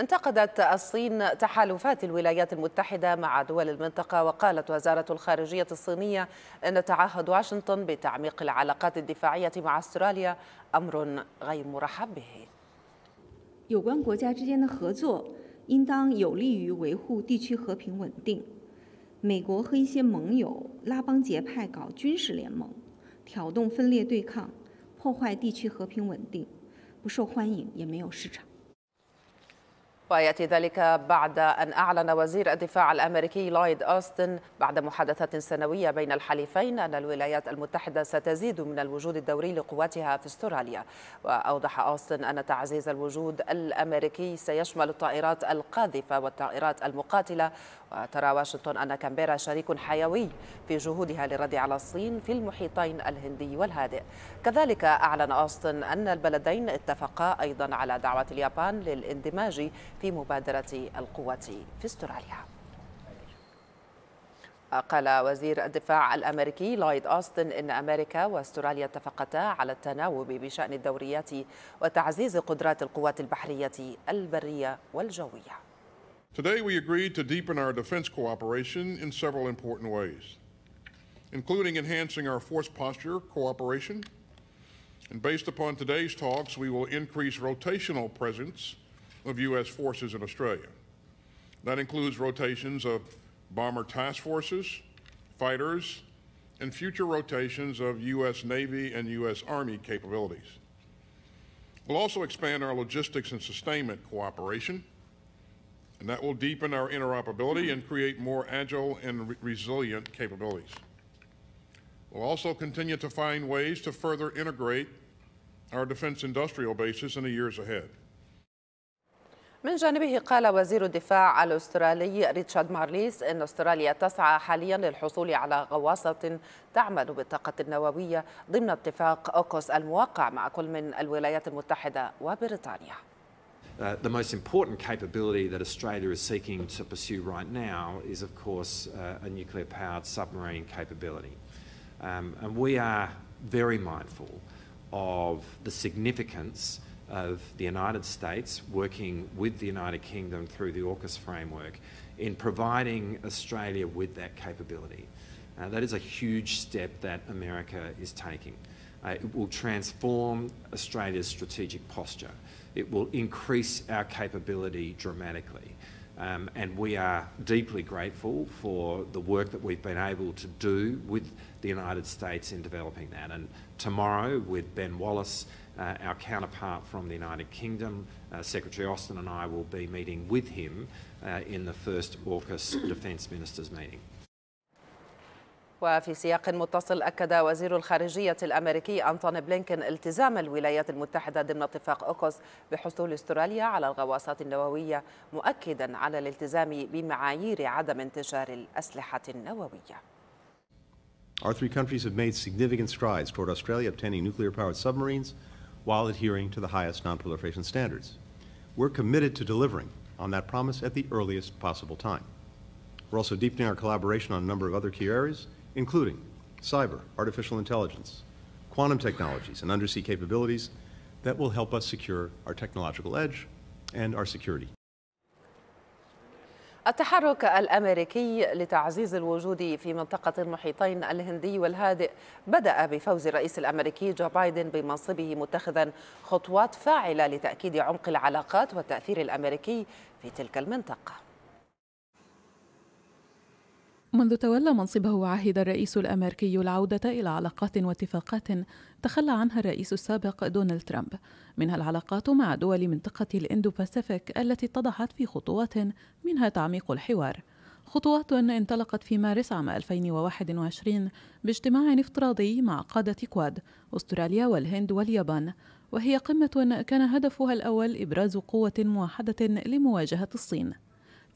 انتقدت الصين تحالفات الولايات المتحدة مع دول المنطقة وقالت وزارة الخارجية الصينية أن تعهد واشنطن بتعميق العلاقات الدفاعية مع أستراليا أمر غير مرحب به ويأتي ذلك بعد أن أعلن وزير الدفاع الأمريكي لويد أوستن بعد محادثات سنوية بين الحليفين أن الولايات المتحدة ستزيد من الوجود الدوري لقواتها في استراليا وأوضح أوستن أن تعزيز الوجود الأمريكي سيشمل الطائرات القاذفة والطائرات المقاتلة وترى واشنطن أن كامبيرا شريك حيوي في جهودها للرد على الصين في المحيطين الهندي والهادئ كذلك أعلن أوستن أن البلدين اتفقا أيضا على دعوة اليابان للاندماج في مبادرة القوات في استراليا قال وزير الدفاع الامريكي لويد اوستن ان امريكا واستراليا اتفقتا على التناوب بشان الدوريات وتعزيز قدرات القوات البحريه البريه والجويه. Today we agreed to deepen our defense cooperation in several important ways, including enhancing our force posture cooperation. And based upon today's talks, we will increase rotational presence of U.S. forces in Australia. That includes rotations of bomber task forces, fighters, and future rotations of U.S. Navy and U.S. Army capabilities. We'll also expand our logistics and sustainment cooperation, and that will deepen our interoperability and create more agile and re resilient capabilities. We'll also continue to find ways to further integrate our defense industrial bases in the years ahead. من جانبه قال وزير الدفاع الأسترالي ريتشارد مارليس أن أستراليا تسعى حاليا للحصول على غواصة تعمل بالطاقة النووية ضمن اتفاق أوكوس الموقع مع كل من الولايات المتحدة وبريطانيا. Uh, the most important capability that Australia is seeking to pursue right now is, of course, uh, a nuclear powered submarine capability. Um, and we are very mindful of the significance of the United States working with the United Kingdom through the AUKUS framework in providing Australia with that capability. Uh, that is a huge step that America is taking. Uh, it will transform Australia's strategic posture. It will increase our capability dramatically. Um, and we are deeply grateful for the work that we've been able to do with the United States in developing that. And tomorrow, with Ben Wallace uh, our counterpart from the United Kingdom, uh, Secretary Austin, and I will be meeting with him uh, in the first AUKUS Defence Ministers meeting. وفي سياق متصل أكد وزير الخارجية الأمريكي أنتوني بلينكن التزام الولايات المتحدة ضمن اتفاق أوكوس بحصول استراليا على الغواصات النووية مؤكدا على الالتزام بمعايير عدم انتشار الأسلحة النووية Our three countries have made significant strides toward Australia obtaining nuclear-powered submarines while adhering to the highest nonproliferation standards. We're committed to delivering on that promise at the earliest possible time. We're also deepening our collaboration on a number of other key areas, including cyber, artificial intelligence, quantum technologies, and undersea capabilities that will help us secure our technological edge and our security. التحرك الامريكي لتعزيز الوجود في منطقه المحيطين الهندي والهادئ بدا بفوز الرئيس الامريكي جو بايدن بمنصبه متخذا خطوات فاعله لتاكيد عمق العلاقات والتاثير الامريكي في تلك المنطقه منذ تولى منصبه عهد الرئيس الامريكي العوده الى علاقات واتفاقات تخلى عنها الرئيس السابق دونالد ترامب منها العلاقات مع دول منطقه الاندو باسيفيك التي اتضحت في خطوات منها تعميق الحوار خطوات انطلقت في مارس عام 2021 باجتماع افتراضي مع قادة كواد أستراليا والهند واليابان وهي قمة كان هدفها الأول إبراز قوة موحدة لمواجهة الصين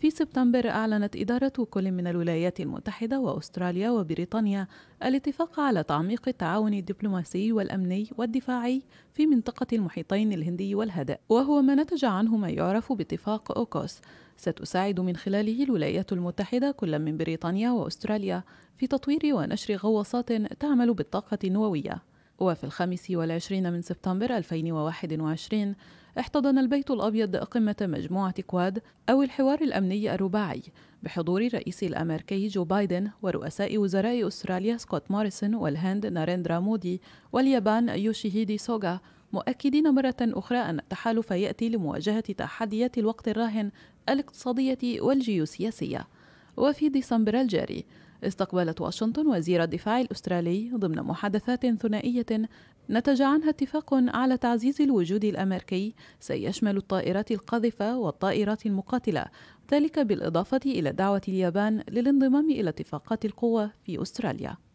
في سبتمبر أعلنت إدارة كل من الولايات المتحدة وأستراليا وبريطانيا الاتفاق على تعميق التعاون الدبلوماسي والأمني والدفاعي في منطقة المحيطين الهندي والهادئ، وهو ما نتج عنه ما يعرف باتفاق أوكوس، ستساعد من خلاله الولايات المتحدة كل من بريطانيا وأستراليا في تطوير ونشر غواصات تعمل بالطاقة النووية وفي الخامس والعشرين من سبتمبر 2021 احتضن البيت الأبيض قمة مجموعة كواد أو الحوار الأمني الرباعي بحضور الرئيس الأمريكي جو بايدن ورؤساء وزراء أستراليا سكوت موريسون والهند ناريندرا مودي واليابان يوشيهيدي سوغا مؤكدين مرة أخرى أن التحالف يأتي لمواجهة تحديات الوقت الراهن الاقتصادية والجيوسياسية وفي ديسمبر الجاري استقبلت واشنطن وزير الدفاع الأسترالي ضمن محادثات ثنائية نتج عنها اتفاق على تعزيز الوجود الأمريكي سيشمل الطائرات القاذفة والطائرات المقاتلة ذلك بالإضافة إلى دعوة اليابان للانضمام إلى اتفاقات القوة في أستراليا